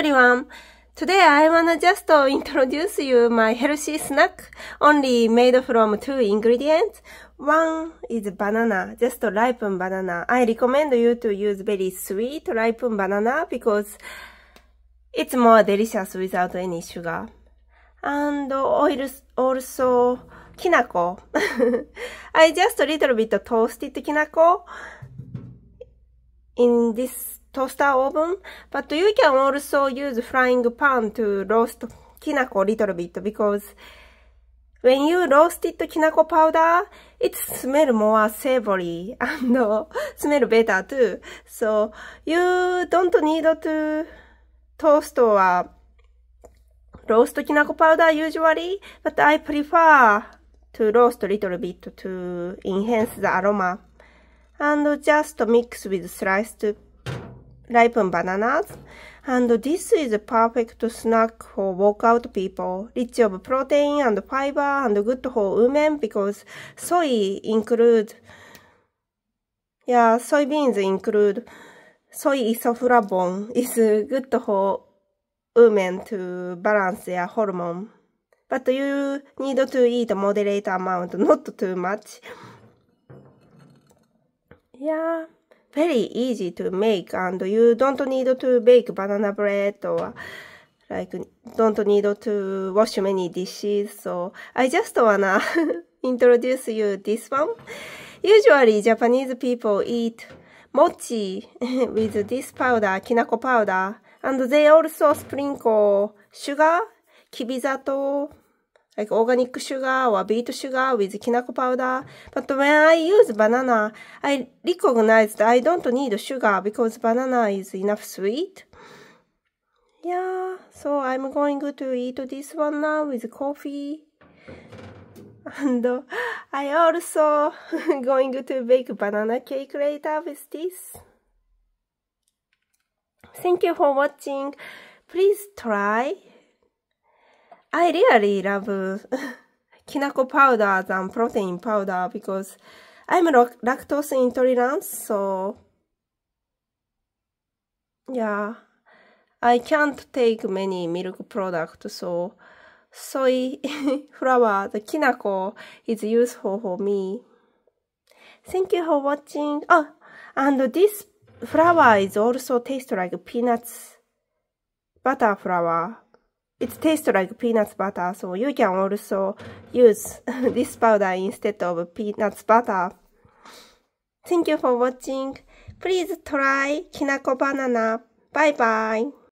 everyone! Today I wanna just uh, introduce you my healthy snack, only made from two ingredients. One is banana, just ripe banana. I recommend you to use very sweet ripe banana because it's more delicious without any sugar. And oil also kinako. I just a little bit toasted kinako in this toaster oven, but you can also use frying pan to roast kinako a little bit because when you roasted kinako powder, it smells more savory and uh, smell better too. So you don't need to toast or uh, roast kinako powder usually, but I prefer to roast a little bit to enhance the aroma. And just mix with sliced Ripe bananas. And this is a perfect snack for workout people, rich of protein and fiber and good for women because soy include, yeah, soybeans include soy isoflavone is good for women to balance their hormone. But you need to eat a moderate amount, not too much. Yeah. very easy to make and you don't need to bake banana bread or like don't need to wash many dishes. So I just wanna introduce you this one. Usually Japanese people eat mochi with this powder, kinako powder, and they also sprinkle sugar, kibizato, like organic sugar or beet sugar with kinako powder. But when I use banana, I recognize that I don't need sugar because banana is enough sweet. Yeah, so I'm going to eat this one now with coffee. And uh, I also going to bake banana cake later with this. Thank you for watching. Please try. I really love kinako powder than protein powder because I'm lactose intolerant, so yeah, I can't take many milk products, so soy flour, the kinako is useful for me. Thank you for watching. Oh, and this flour is also tastes like peanuts butter flour. It tastes like peanut butter, so you can also use this powder instead of peanut butter. Thank you for watching. Please try Kinako banana. Bye bye.